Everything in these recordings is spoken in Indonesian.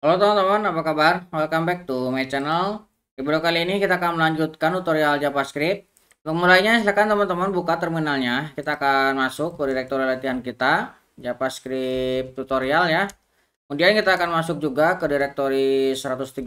Halo teman-teman, apa kabar? Welcome back to my channel. Di video kali ini kita akan melanjutkan tutorial JavaScript. Untuk mulainya silakan teman-teman buka terminalnya. Kita akan masuk ke direktori latihan kita, JavaScript tutorial ya. Kemudian kita akan masuk juga ke direktori 130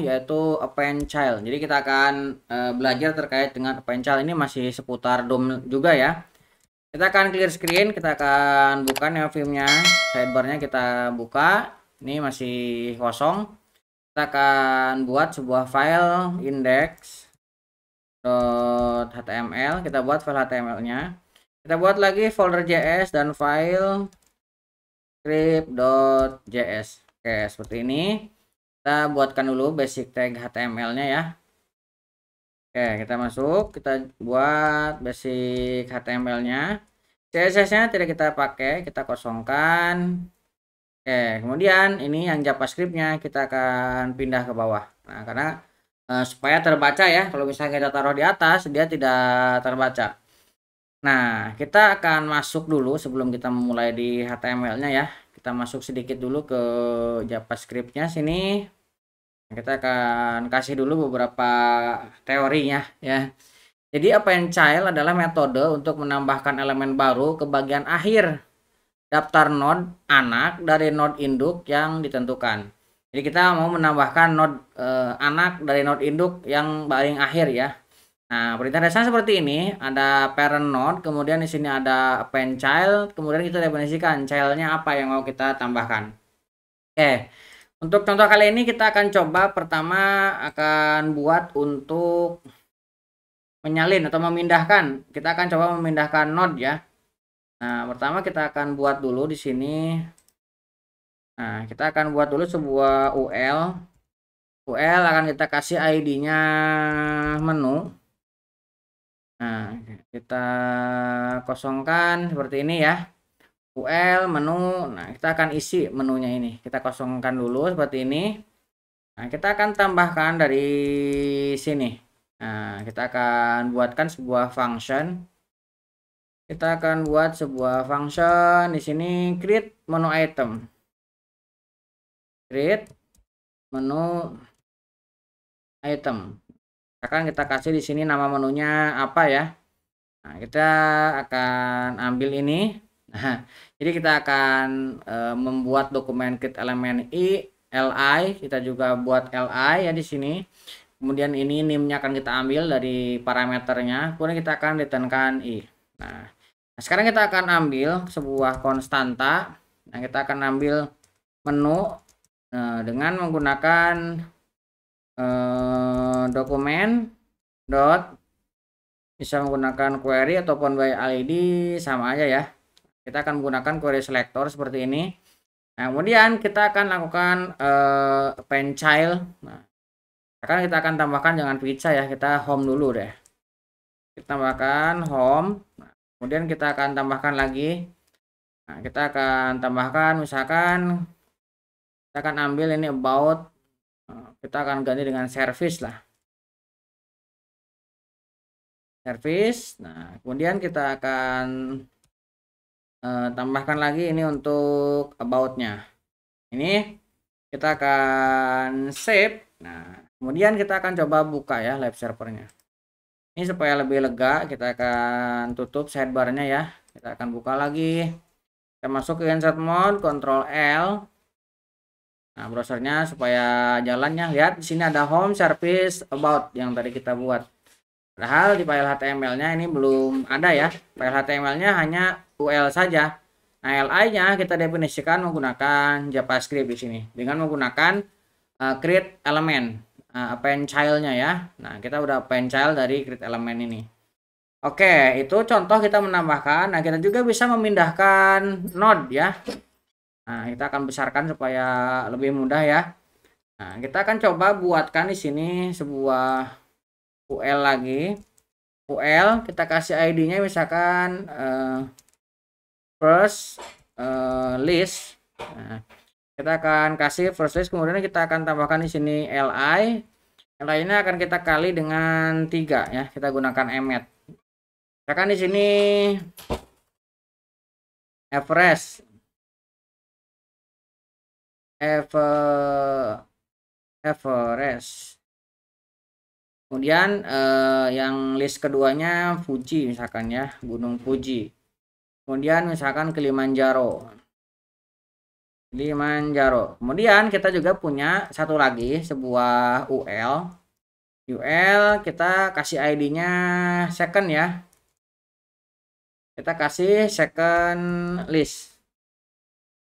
yaitu append child. Jadi kita akan eh, belajar terkait dengan append child ini masih seputar DOM juga ya. Kita akan clear screen, kita akan buka neofilmnya, filmnya, sidebarnya kita buka ini masih kosong kita akan buat sebuah file index.html kita buat file html nya kita buat lagi folder js dan file script.js oke seperti ini kita buatkan dulu basic tag html nya ya oke kita masuk kita buat basic html nya css nya tidak kita pakai kita kosongkan Oke, kemudian ini yang JavaScript-nya kita akan pindah ke bawah. Nah, karena e, supaya terbaca ya, kalau misalnya kita taruh di atas, dia tidak terbaca. Nah, kita akan masuk dulu sebelum kita memulai di HTML-nya ya. Kita masuk sedikit dulu ke JavaScript-nya sini. Kita akan kasih dulu beberapa teorinya ya. Jadi, apa yang child adalah metode untuk menambahkan elemen baru ke bagian akhir daftar node anak dari node induk yang ditentukan. Jadi kita mau menambahkan node eh, anak dari node induk yang paling akhir ya. Nah, perintah seperti ini, ada parent node, kemudian di sini ada append child, kemudian kita definisikan child apa yang mau kita tambahkan. Oke. Untuk contoh kali ini kita akan coba pertama akan buat untuk menyalin atau memindahkan. Kita akan coba memindahkan node ya. Nah, pertama kita akan buat dulu di sini. Nah, kita akan buat dulu sebuah UL. UL akan kita kasih ID-nya menu. Nah, kita kosongkan seperti ini ya. UL menu. Nah, kita akan isi menunya ini. Kita kosongkan dulu seperti ini. Nah, kita akan tambahkan dari sini. Nah, kita akan buatkan sebuah function kita akan buat sebuah function di sini create menu item create menu item akan kita kasih di sini nama menunya apa ya nah, kita akan ambil ini nah, jadi kita akan e, membuat dokumen create elemen i li kita juga buat li ya di sini kemudian ini nimnya akan kita ambil dari parameternya kemudian kita akan return i nah Nah, sekarang kita akan ambil sebuah konstanta. Nah, kita akan ambil menu nah, dengan menggunakan eh, dokumen dot bisa menggunakan query ataupun by id sama aja ya. Kita akan menggunakan query selector seperti ini. Nah, kemudian kita akan lakukan eh, pen child. Nah, sekarang kita akan tambahkan jangan pizza ya. Kita home dulu deh. Kita tambahkan home kemudian kita akan tambahkan lagi nah, kita akan tambahkan misalkan kita akan ambil ini about eh, kita akan ganti dengan service lah service nah kemudian kita akan uh, tambahkan lagi ini untuk aboutnya ini kita akan save nah kemudian kita akan coba buka ya live servernya ini supaya lebih lega kita akan tutup sidebarnya ya kita akan buka lagi kita masuk ke insert mode Ctrl L nah browsernya supaya jalannya lihat di sini ada home service about yang tadi kita buat padahal di file HTML nya ini belum ada ya file HTML nya hanya UL saja nah LI nya kita definisikan menggunakan JavaScript di sini dengan menggunakan uh, create element uh, eh, pen nya ya nah kita udah append child dari grid Element ini oke itu contoh kita menambahkan nah kita juga bisa memindahkan node ya nah kita akan besarkan supaya lebih mudah ya nah kita akan coba buatkan di sini sebuah UL lagi UL kita kasih ID-nya misalkan uh, first uh, list nah, kita akan kasih first list kemudian kita akan tambahkan di sini li li ini akan kita kali dengan tiga ya kita gunakan emet kita akan di sini Everest, ever kemudian eh, yang list keduanya Fuji misalkan ya Gunung Fuji kemudian misalkan Kilimanjaro Kilimanjaro. Kemudian kita juga punya satu lagi sebuah UL. UL kita kasih ID-nya second ya. Kita kasih second list.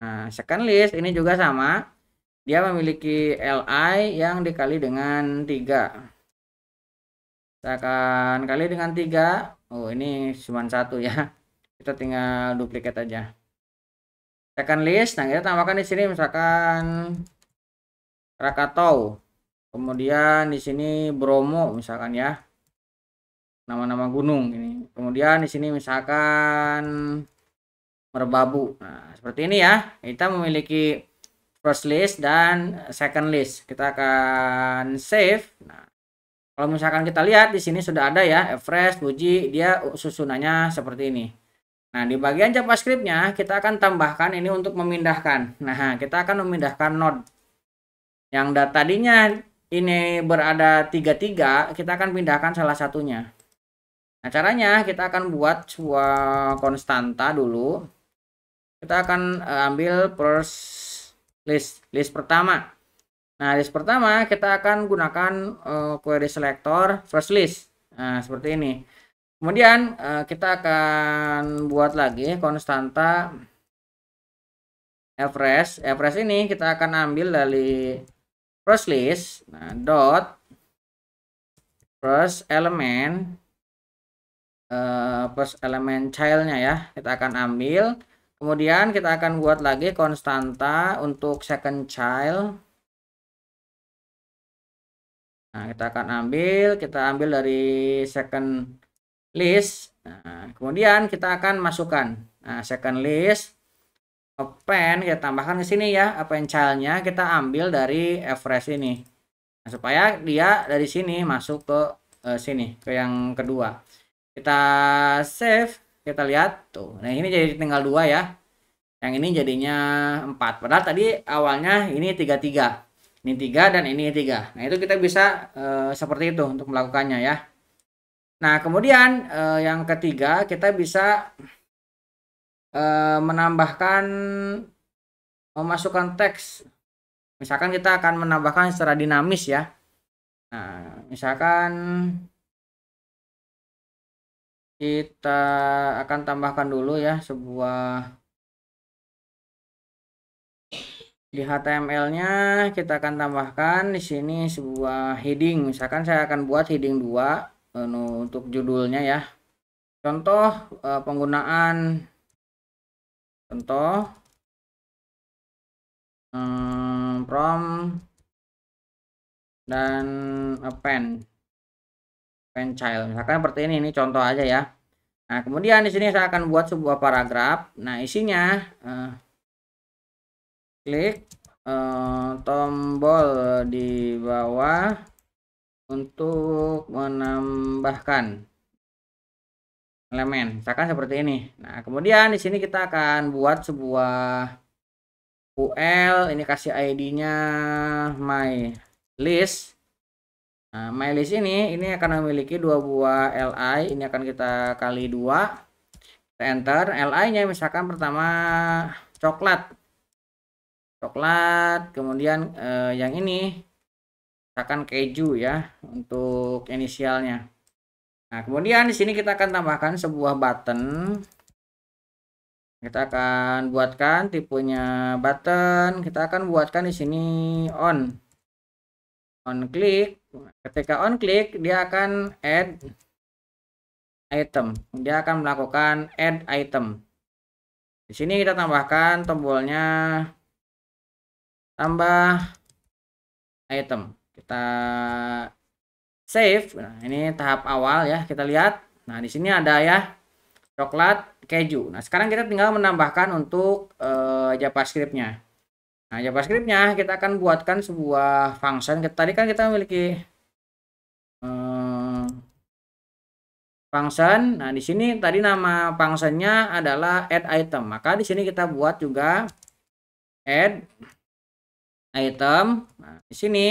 Nah, second list ini juga sama. Dia memiliki LI yang dikali dengan 3. Kita akan kali dengan 3. Oh, ini cuma satu ya. Kita tinggal duplikat aja second list nah kita tambahkan di sini misalkan Krakatau kemudian di sini Bromo misalkan ya nama-nama gunung ini kemudian di sini misalkan merbabu nah seperti ini ya kita memiliki first list dan second list kita akan save nah kalau misalkan kita lihat di sini sudah ada ya Everest, Fuji, dia susunannya seperti ini. Nah, di bagian JavaScript-nya kita akan tambahkan ini untuk memindahkan. Nah, kita akan memindahkan node. Yang tadinya ini berada 33, kita akan pindahkan salah satunya. Nah, caranya kita akan buat sebuah konstanta dulu. Kita akan eh, ambil first list, list pertama. Nah, list pertama kita akan gunakan eh, query selector first list. Nah, seperti ini. Kemudian eh, kita akan buat lagi konstanta fres fres ini kita akan ambil dari first list nah, dot first element uh, first element childnya ya kita akan ambil kemudian kita akan buat lagi konstanta untuk second child nah kita akan ambil kita ambil dari second list. Nah, kemudian kita akan masukkan nah, second list open kita tambahkan ke sini ya apa yang childnya kita ambil dari average ini nah, supaya dia dari sini masuk ke uh, sini ke yang kedua kita save kita lihat tuh nah ini jadi tinggal dua ya yang ini jadinya empat padahal tadi awalnya ini tiga tiga ini tiga dan ini tiga nah itu kita bisa uh, seperti itu untuk melakukannya ya Nah, kemudian eh, yang ketiga kita bisa eh, menambahkan memasukkan teks. Misalkan kita akan menambahkan secara dinamis ya. Nah, misalkan kita akan tambahkan dulu ya sebuah di HTML-nya kita akan tambahkan di sini sebuah heading. Misalkan saya akan buat heading 2 anu untuk judulnya ya contoh uh, penggunaan contoh um, prom dan append eh, pen child misalkan seperti ini ini contoh aja ya nah kemudian di sini saya akan buat sebuah paragraf nah isinya uh, klik uh, tombol di bawah untuk menambahkan elemen misalkan seperti ini nah kemudian di sini kita akan buat sebuah UL ini kasih ID-nya my list nah my list ini ini akan memiliki dua buah li ini akan kita kali dua kita enter li nya misalkan pertama coklat coklat kemudian eh, yang ini misalkan keju ya untuk inisialnya. Nah, kemudian di sini kita akan tambahkan sebuah button. Kita akan buatkan tipenya button, kita akan buatkan di sini on. On click. Ketika on click dia akan add item. Dia akan melakukan add item. Di sini kita tambahkan tombolnya tambah item kita save. Nah, ini tahap awal ya, kita lihat. Nah, di sini ada ya coklat, keju. Nah, sekarang kita tinggal menambahkan untuk uh, JavaScript-nya. Nah, JavaScript-nya kita akan buatkan sebuah function. Tadi kan kita memiliki eh, function. Nah, di sini tadi nama functionnya adalah add item. Maka di sini kita buat juga add item. Nah, di sini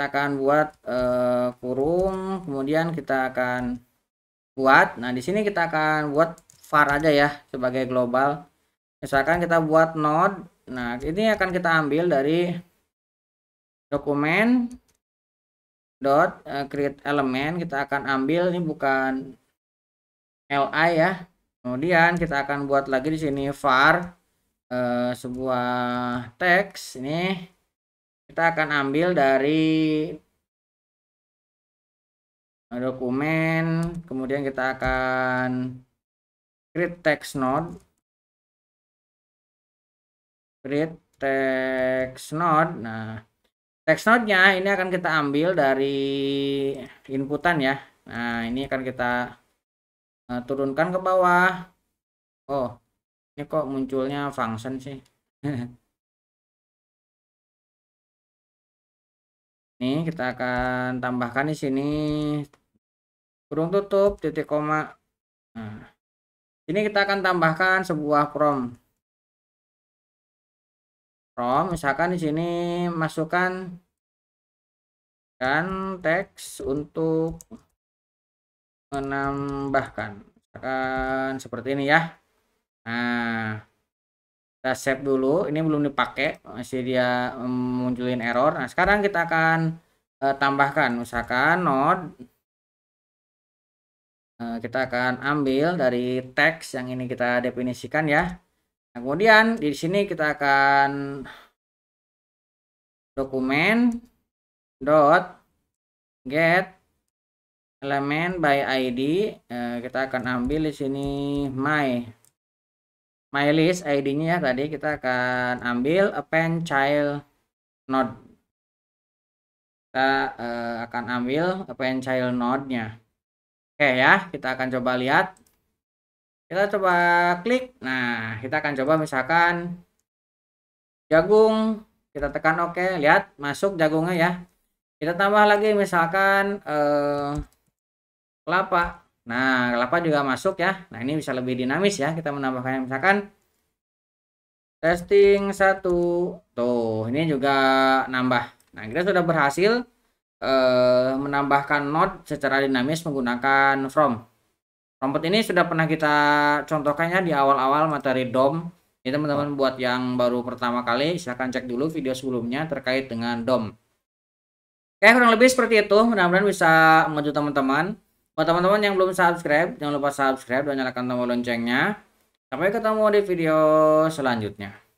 kita akan buat uh, kurung kemudian kita akan buat nah di sini kita akan buat var aja ya sebagai global misalkan kita buat node nah ini akan kita ambil dari dokumen dot eh, create element kita akan ambil ini bukan li ya kemudian kita akan buat lagi di sini var uh, sebuah teks ini kita akan ambil dari dokumen kemudian kita akan create text node create text node nah text node nya ini akan kita ambil dari inputan ya nah ini akan kita uh, turunkan ke bawah oh ini kok munculnya function sih ini kita akan tambahkan di sini kurung tutup titik koma nah, ini kita akan tambahkan sebuah prom prom misalkan di sini masukkan kan teks untuk menambahkan akan seperti ini ya nah kita save dulu ini belum dipakai masih dia munculin error nah sekarang kita akan uh, tambahkan usahakan node e, kita akan ambil dari teks yang ini kita definisikan ya nah, kemudian di sini kita akan dokumen dot get elemen by id e, kita akan ambil di sini my my list ID-nya ya tadi kita akan ambil append child node. Kita uh, akan ambil append child node-nya. Oke ya, kita akan coba lihat. Kita coba klik. Nah, kita akan coba misalkan jagung. Kita tekan OK. Lihat, masuk jagungnya ya. Kita tambah lagi misalkan eh, kelapa. Nah, kelapa juga masuk ya. Nah, ini bisa lebih dinamis ya. Kita menambahkan misalkan testing satu. Tuh, ini juga nambah. Nah, kita sudah berhasil eh, menambahkan node secara dinamis menggunakan from. Rompet ini sudah pernah kita contohkannya di awal-awal materi DOM. Ini teman-teman buat yang baru pertama kali silahkan cek dulu video sebelumnya terkait dengan DOM. Oke, kurang lebih seperti itu. Mudah-mudahan bisa membantu teman-teman. Buat teman-teman yang belum subscribe, jangan lupa subscribe dan nyalakan tombol loncengnya. Sampai ketemu di video selanjutnya.